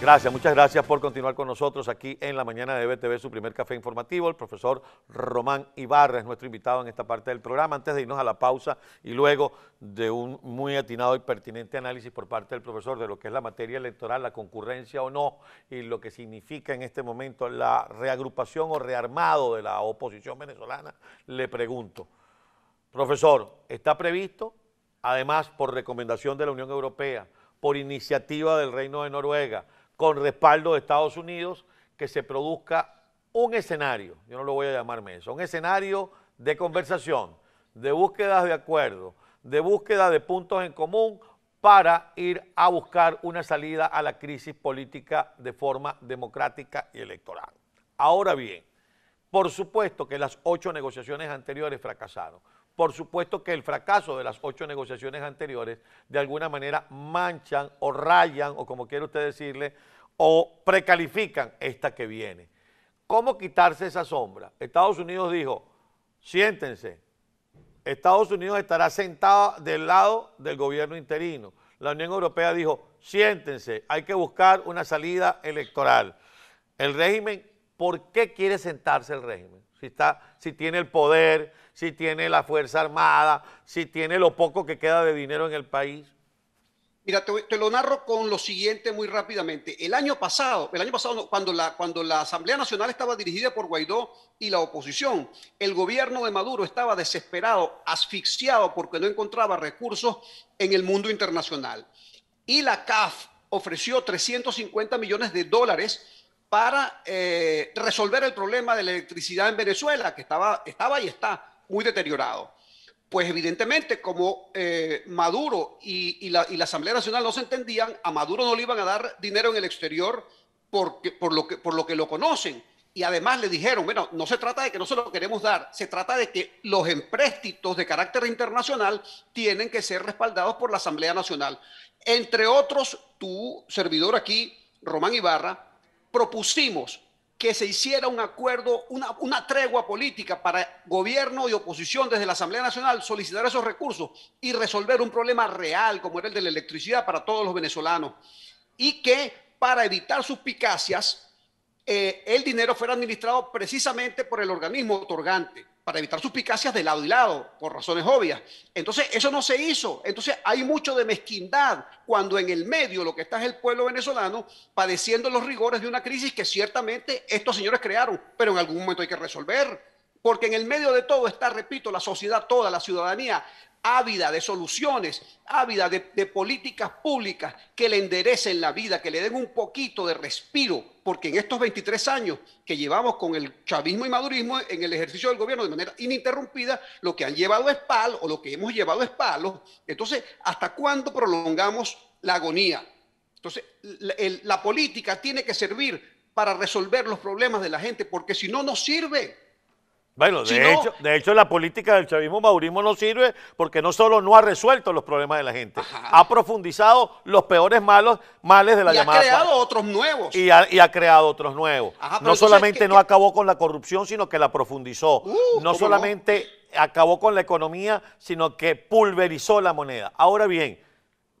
Gracias, muchas gracias por continuar con nosotros aquí en la mañana de BTV, su primer café informativo. El profesor Román Ibarra es nuestro invitado en esta parte del programa. Antes de irnos a la pausa y luego de un muy atinado y pertinente análisis por parte del profesor de lo que es la materia electoral, la concurrencia o no, y lo que significa en este momento la reagrupación o rearmado de la oposición venezolana, le pregunto, profesor, ¿está previsto, además por recomendación de la Unión Europea, por iniciativa del Reino de Noruega, con respaldo de Estados Unidos, que se produzca un escenario, yo no lo voy a llamar eso, un escenario de conversación, de búsquedas de acuerdo, de búsqueda de puntos en común para ir a buscar una salida a la crisis política de forma democrática y electoral. Ahora bien, por supuesto que las ocho negociaciones anteriores fracasaron. Por supuesto que el fracaso de las ocho negociaciones anteriores de alguna manera manchan o rayan, o como quiere usted decirle, o precalifican esta que viene. ¿Cómo quitarse esa sombra? Estados Unidos dijo, siéntense, Estados Unidos estará sentado del lado del gobierno interino. La Unión Europea dijo, siéntense, hay que buscar una salida electoral. El régimen, ¿por qué quiere sentarse el régimen? si, está, si tiene el poder, si tiene la Fuerza Armada, si tiene lo poco que queda de dinero en el país. Mira, te, lo narro con lo siguiente muy rápidamente. El año pasado, el año pasado cuando la, cuando la Asamblea Nacional estaba dirigida por Guaidó y la oposición, el gobierno de Maduro estaba desesperado, asfixiado porque no encontraba recursos en el mundo internacional. Y la CAF ofreció 350 millones de dólares para eh, resolver el problema de la electricidad en Venezuela, que estaba, estaba y está muy deteriorado. Pues evidentemente, como eh, Maduro y, la, Asamblea Nacional no se entendían, a Maduro no le iban a dar dinero en el exterior porque, por, lo que, por lo que lo conocen. Y además le dijeron, bueno, no se trata de que no se lo queremos dar, se trata de que los empréstitos de carácter internacional tienen que ser respaldados por la Asamblea Nacional. Entre otros, tu servidor aquí, Román Ibarra, propusimos que se hiciera un acuerdo, una, tregua política para gobierno y oposición desde la Asamblea Nacional solicitar esos recursos y resolver un problema real como era el de la electricidad para todos los venezolanos. Y que para evitar suspicacias, eh, el dinero fuera administrado precisamente por el organismo otorgante para evitar suspicacias de lado y lado, por razones obvias. Entonces, eso no se hizo. Entonces, hay mucho de mezquindad cuando en el medio lo que está es el pueblo venezolano padeciendo los rigores de una crisis que ciertamente estos señores crearon, pero en algún momento hay que resolver. Porque en el medio de todo está, repito, la sociedad toda, la ciudadanía, ávida de soluciones, ávida de, políticas públicas que le enderecen la vida, que le den un poquito de respiro, porque en estos 23 años que llevamos con el chavismo y madurismo en el ejercicio del gobierno de manera ininterrumpida, lo que han llevado es palo o lo que hemos llevado es palo. Entonces, ¿hasta cuándo prolongamos la agonía? Entonces, la política tiene que servir para resolver los problemas de la gente, porque si no, no sirve. Bueno, de, hecho, de hecho la política del chavismo maurismo no sirve porque no solo no ha resuelto los problemas de la gente, ha profundizado los peores malos males de la y Ha creado otros nuevos. Y ha, creado otros nuevos. no solamente no acabó con la corrupción, sino que la profundizó. Uh, no solamente acabó con la economía, sino que pulverizó la moneda. Ahora bien,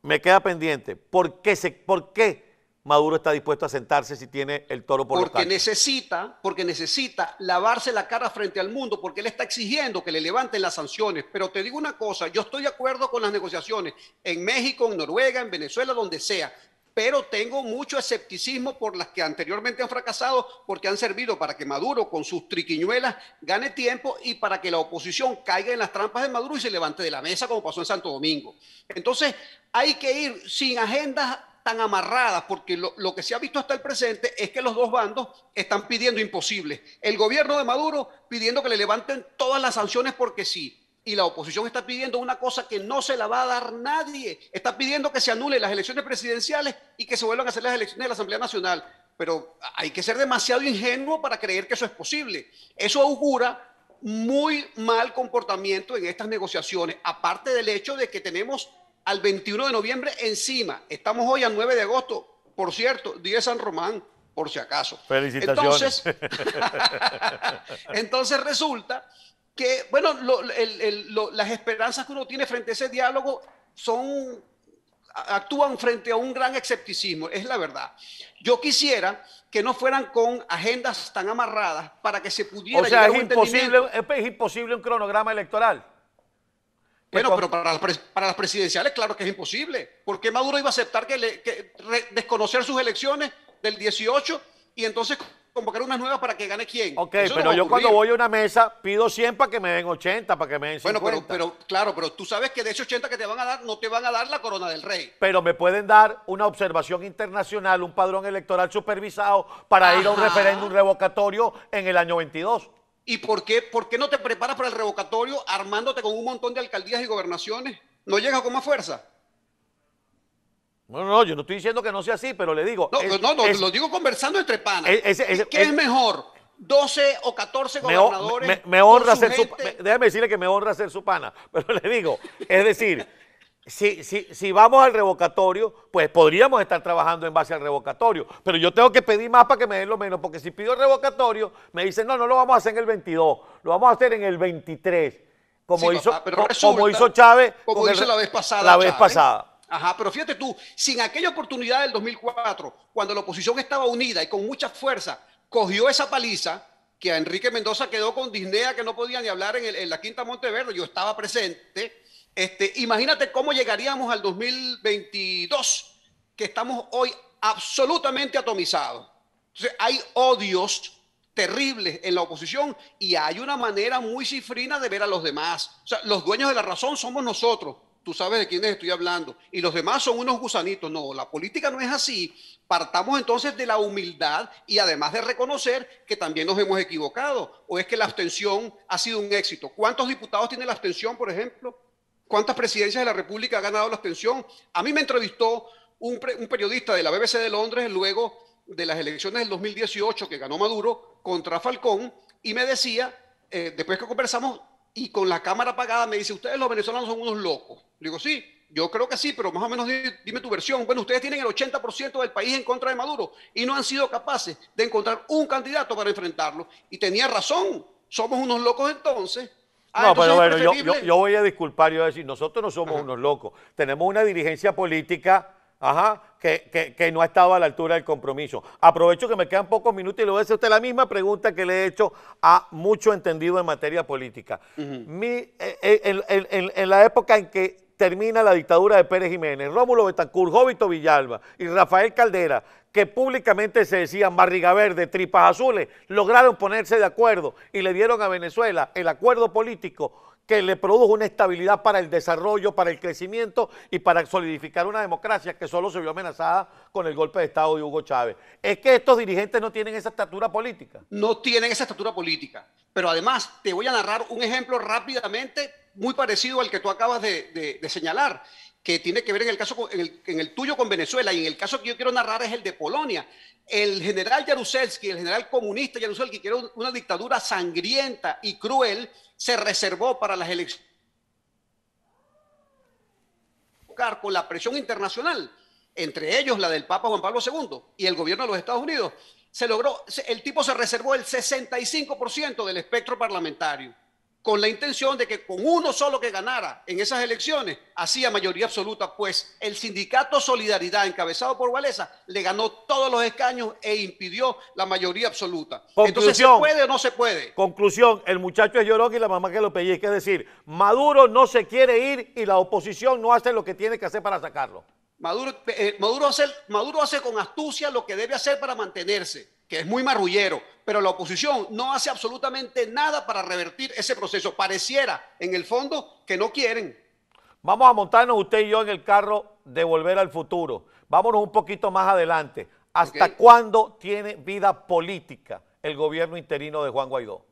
me queda pendiente, ¿por qué, se, por qué Maduro está dispuesto a sentarse si tiene el toro por porque necesita, porque necesita lavarse la cara frente al mundo, porque él está exigiendo que le levanten las sanciones. Pero te digo una cosa, yo estoy de acuerdo con las negociaciones en México, en Noruega, en Venezuela, donde sea. Pero tengo mucho escepticismo por las que anteriormente han fracasado, porque han servido para que Maduro, con sus triquiñuelas, gane tiempo y para que la oposición caiga en las trampas de Maduro y se levante de la mesa, como pasó en Santo Domingo. Entonces, hay que ir sin agendas amarradas, porque lo, lo, que se ha visto hasta el presente es que los dos bandos están pidiendo imposibles. El gobierno de Maduro pidiendo que le levanten todas las sanciones porque sí. Y la oposición está pidiendo una cosa que no se la va a dar nadie. Está pidiendo que se anulen las elecciones presidenciales y que se vuelvan a hacer las elecciones de la Asamblea Nacional. Pero hay que ser demasiado ingenuo para creer que eso es posible. Eso augura muy mal comportamiento en estas negociaciones, aparte del hecho de que tenemos al 21 de noviembre encima. Estamos hoy al 9 de agosto, por cierto, 10 de San Román, por si acaso. Felicitaciones. Entonces, resulta que, bueno, las esperanzas que uno tiene frente a ese diálogo son actúan frente a un gran escepticismo, es la verdad. Yo quisiera que no fueran con agendas tan amarradas para que se pudiera... O sea, imposible, es imposible un cronograma electoral. Bueno, pero para las, para las, presidenciales, claro que es imposible. ¿Por qué Maduro iba a aceptar que, le, desconocer sus elecciones del 18 y entonces convocar unas nuevas para que gane quién? Ok, pero yo cuando voy a una mesa pido 100 para que me den 80, para que me den 50. Bueno, pero, claro, pero tú sabes que de esos 80 que te van a dar, no te van a dar la corona del rey. Pero me pueden dar una observación internacional, un padrón electoral supervisado para ir a un referéndum revocatorio en el año 22. ¿Y por qué, por qué no te preparas para el revocatorio armándote con un montón de alcaldías y gobernaciones? ¿No llegas con más fuerza? Bueno, no, yo no estoy diciendo que no sea así, pero le digo. No, no, lo digo conversando entre panas. ¿Qué es mejor? ¿12 o 14 gobernadores? Me, honra ser su, Déjame decirle que me honra ser su pana, pero le digo, es decir si, si, si, vamos al revocatorio, pues podríamos estar trabajando en base al revocatorio, pero yo tengo que pedir más para que me den lo menos, porque si pido revocatorio, me dicen, no, no lo vamos a hacer en el 22, lo vamos a hacer en el 23, como, hizo, como hizo Chávez. Como la vez pasada. Ajá, pero fíjate tú, sin aquella oportunidad del 2004, cuando la oposición estaba unida y con mucha fuerza, cogió esa paliza, que a Enrique Mendoza quedó con Disnea, que no podía ni hablar en, en la Quinta Monteverde, yo estaba presente, este, imagínate cómo llegaríamos al 2022, que estamos hoy absolutamente atomizados. Entonces, hay odios terribles en la oposición y hay una manera muy cifrina de ver a los demás. O sea, los dueños de la razón somos nosotros. Tú sabes de quiénes estoy hablando. Y los demás son unos gusanitos. No, la política no es así. Partamos entonces de la humildad y además de reconocer que también nos hemos equivocado. ¿O es que la abstención ha sido un éxito? ¿Cuántos diputados tiene la abstención, por ejemplo? ¿Cuántas presidencias de la República ha ganado la abstención? A mí me entrevistó un, periodista de la BBC de Londres luego de las elecciones del 2018 que ganó Maduro contra Falcón y me decía, eh, después que conversamos y con la cámara apagada, me dice, ustedes los venezolanos son unos locos. Le digo, sí, yo creo que sí, pero más o menos dime tu versión. Bueno, ustedes tienen el 80% del país en contra de Maduro y no han sido capaces de encontrar un candidato para enfrentarlo. Y tenía razón, somos unos locos entonces Ah, no, pero bueno, yo, voy a disculpar, yo voy a decir, nosotros no somos unos locos. Tenemos una dirigencia política Ajá, que, no ha estado a la altura del compromiso. Aprovecho que me quedan pocos minutos y le voy a hacer a usted la misma pregunta que le he hecho a mucho entendido en materia política. Eh, eh, en, la época en que termina la dictadura de Pérez Jiménez, Rómulo Betancur, Jóvito Villalba y Rafael Caldera, que públicamente se decían barriga verde, tripas azules, lograron ponerse de acuerdo y le dieron a Venezuela el acuerdo político que le produjo una estabilidad para el desarrollo, para el crecimiento y para solidificar una democracia que solo se vio amenazada con el golpe de Estado de Hugo Chávez. Es que estos dirigentes no tienen esa estatura política. No tienen esa estatura política. Pero además, te voy a narrar un ejemplo rápidamente muy parecido al que tú acabas de, señalar, que tiene que ver en el caso en el, tuyo con Venezuela y en el caso que yo quiero narrar es el de Polonia. El general Jaruzelski, el general comunista Jaruzelski, que era una dictadura sangrienta y cruel, se reservó para las elecciones con la presión internacional, entre ellos la del Papa Juan Pablo II y el gobierno de los Estados Unidos. Se logró, el tipo se reservó el 65% del espectro parlamentario con la intención de que con uno solo que ganara en esas elecciones hacía mayoría absoluta, pues el sindicato Solidaridad, encabezado por Valesa, le ganó todos los escaños e impidió la mayoría absoluta. Conclusión, Entonces, ¿se puede o no se puede? Conclusión, el muchacho es llorón y la mamá que lo pellizca. Es decir, Maduro no se quiere ir y la oposición no hace lo que tiene que hacer para sacarlo. Eh, Maduro, hace, con astucia lo que debe hacer para mantenerse, que es muy marrullero, pero la oposición no hace absolutamente nada para revertir ese proceso. Pareciera, en el fondo, que no quieren. Vamos a montarnos usted y yo en el carro de volver al futuro. Vámonos un poquito más adelante. ¿Hasta cuándo tiene vida política el gobierno interino de Juan Guaidó?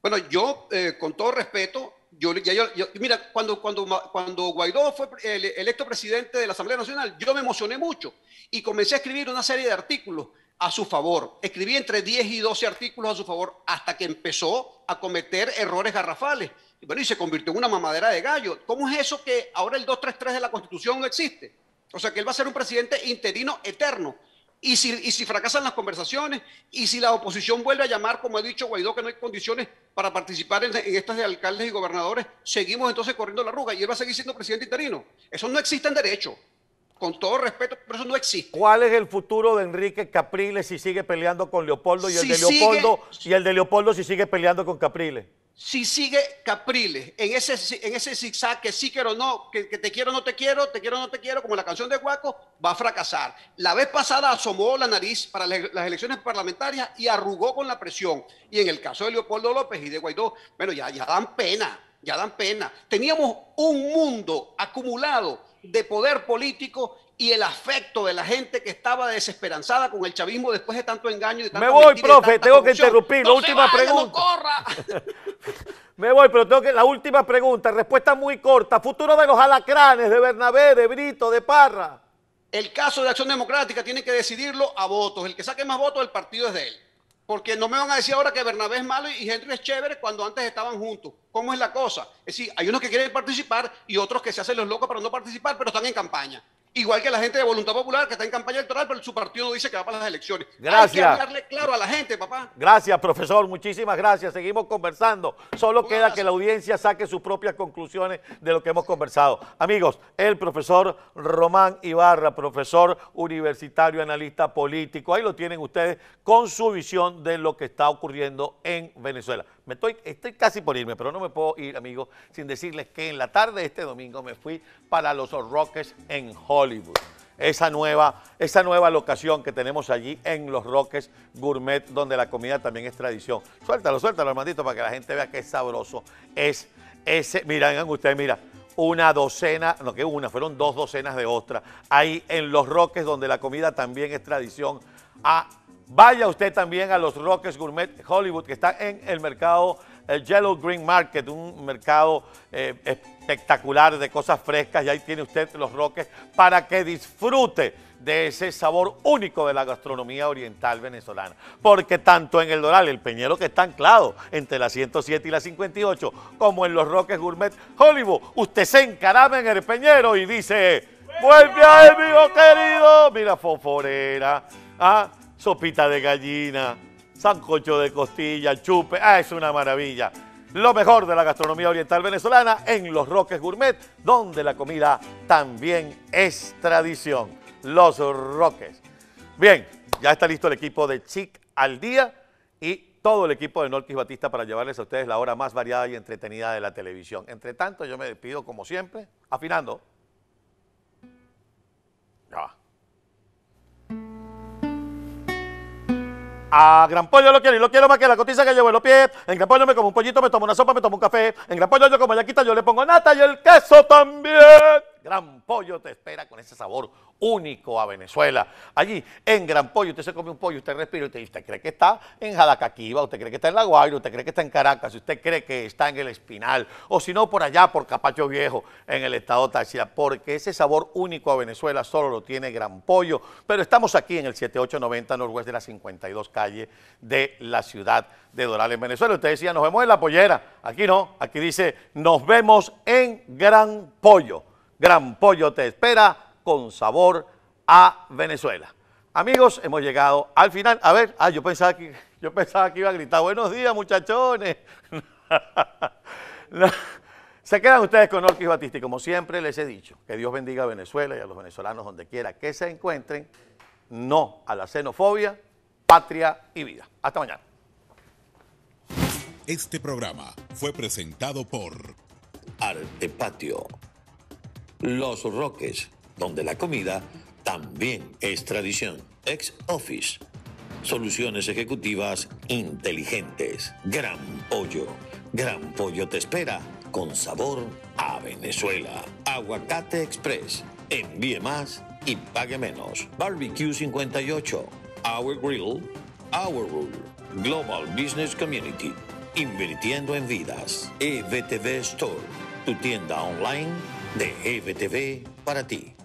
Bueno, yo, eh, con todo respeto, yo, yo, mira, cuando, cuando, cuando Guaidó fue el, electo presidente de la Asamblea Nacional, yo me emocioné mucho y comencé a escribir una serie de artículos a su favor. Escribí entre 10 y 12 artículos a su favor hasta que empezó a cometer errores garrafales. Y bueno, y se convirtió en una mamadera de gallo. ¿Cómo es eso que ahora el 233 de la Constitución no existe? O sea, que él va a ser un presidente interino eterno y si, fracasan las conversaciones, y si la oposición vuelve a llamar, como ha dicho Guaidó, que no hay condiciones para participar en, estas de alcaldes y gobernadores, seguimos entonces corriendo la ruga y él va a seguir siendo presidente interino. Eso no existe en derecho con todo respeto, pero eso no existe. ¿Cuál es el futuro de Enrique Capriles si sigue peleando con Leopoldo y el de Leopoldo y el de Leopoldo si sigue peleando con Capriles? Si sigue Capriles en ese en ese zigzag que sí quiero no, que, que te quiero no te quiero, te quiero no te quiero, como la canción de Guaco, va a fracasar. La vez pasada asomó la nariz para las elecciones parlamentarias y arrugó con la presión. Y en el caso de Leopoldo López y de Guaidó, bueno, ya ya dan pena, ya dan pena. Teníamos un mundo acumulado de poder político y el afecto de la gente que estaba desesperanzada con el chavismo después de tanto engaño. Y tanta Me voy, profe, tengo que interrumpir. La última pregunta. Me voy, pero tengo que. La última pregunta, respuesta muy corta. Futuro de los alacranes, de Bernabé, de Brito, de Parra. El caso de Acción Democrática tiene que decidirlo a votos. El que saque más votos del partido es de él. Porque no me van a decir ahora que Bernabé es malo y Henry es chévere cuando antes estaban juntos. ¿Cómo es la cosa? Es decir, hay unos que quieren participar y otros que se hacen los locos para no participar, pero están en campaña. Igual que la gente de Voluntad Popular que está en campaña electoral, pero su partido dice que va para las elecciones. Gracias. Hay que hablarle claro a la gente, papá. Gracias, profesor. Muchísimas gracias. Seguimos conversando. Solo queda que la audiencia saque sus propias conclusiones de lo que hemos conversado. Amigos, el profesor Román Ibarra, profesor universitario, analista político. Ahí lo tienen ustedes con su visión de lo que está ocurriendo en Venezuela estoy, casi por irme, pero no me puedo ir, amigos, sin decirles que en la tarde de este domingo me fui para los Roques en Hollywood. Esa nueva, esa nueva locación que tenemos allí en Los Roques Gourmet, donde la comida también es tradición. Suéltalo, suéltalo, hermanito, para que la gente vea qué sabroso es ese. Miren, ustedes, mira, una docena, no que una, fueron dos docenas de ostras. Ahí en Los Roques, donde la comida también es tradición, a ah, Vaya usted también a los Roques Gourmet Hollywood, que está en el mercado el Yellow Green Market, un mercado eh, espectacular de cosas frescas y ahí tiene usted los roques para que disfrute de ese sabor único de la gastronomía oriental venezolana. Porque tanto en el Doral, el Peñero que está anclado entre la 107 y la 58, como en los Roques Gourmet Hollywood, usted se encaraba en el Peñero y dice, vuelve a mi querido, mira, foforera, ¿ah? sopita de gallina, sancocho de costilla, chupe. Ah, es una maravilla. Lo mejor de la gastronomía oriental venezolana en Los Roques Gourmet, donde la comida también es tradición. Los Roques. Bien, ya está listo el equipo de Chic al Día y todo el equipo de Norquis Batista para llevarles a ustedes la hora más variada y entretenida de la televisión. Entre tanto, yo me despido como siempre, afinando. Ya. A Gran Pollo lo quiero y lo quiero más que la cotiza que llevo en los pies. En Gran Pollo me como un pollito, me tomo una sopa, me tomo un café. En Gran Pollo yo como yaquita, yo le pongo nata y el queso también. Gran Pollo te espera con ese sabor único a Venezuela. Allí, en Gran Pollo, usted se come un pollo, usted respira, usted, usted cree que está en Jalacaquiba, usted cree que está en La Guaira, usted cree que está en Caracas, usted cree que está en El Espinal, o si no, por allá, por Capacho Viejo, en el estado Táchira, porque ese sabor único a Venezuela solo lo tiene Gran Pollo. Pero estamos aquí en el 7890 Norwest de la 52 calle de la ciudad de Doral en Venezuela. Usted decía, nos vemos en La Pollera. Aquí no, aquí dice, nos vemos en Gran Pollo. Gran Pollo te espera con sabor a Venezuela. Amigos, hemos llegado al final. A ver, ah, yo pensaba que, yo pensaba que iba a gritar, buenos días muchachones. Se quedan ustedes con Orquis Batista como siempre les he dicho, que Dios bendiga a Venezuela y a los venezolanos donde quiera que se encuentren. No a la xenofobia, patria y vida. Hasta mañana. Este programa fue presentado por Patio los Roques, donde la comida también es tradición. Ex Office. Soluciones ejecutivas inteligentes. Gran pollo. Gran pollo te espera con sabor a Venezuela. Aguacate Express. Envíe más y pague menos. Barbecue 58. Our Grill. Our Rule. Global Business Community. Invirtiendo en vidas. EVTV Store. Tu tienda online de EBTV para ti.